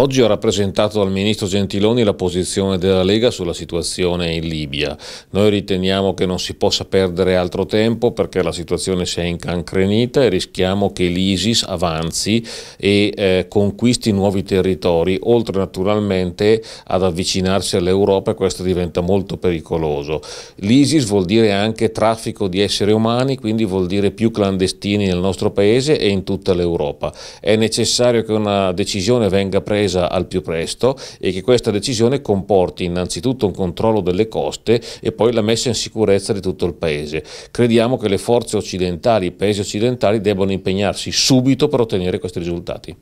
Oggi ho rappresentato al ministro Gentiloni la posizione della Lega sulla situazione in Libia. Noi riteniamo che non si possa perdere altro tempo perché la situazione si è incancrenita e rischiamo che l'ISIS avanzi e eh, conquisti nuovi territori, oltre naturalmente ad avvicinarsi all'Europa e questo diventa molto pericoloso. L'ISIS vuol dire anche traffico di esseri umani, quindi vuol dire più clandestini nel nostro paese e in tutta l'Europa. È necessario che una decisione venga presa presa al più presto e che questa decisione comporti innanzitutto un controllo delle coste e poi la messa in sicurezza di tutto il paese. Crediamo che le forze occidentali, i paesi occidentali debbano impegnarsi subito per ottenere questi risultati.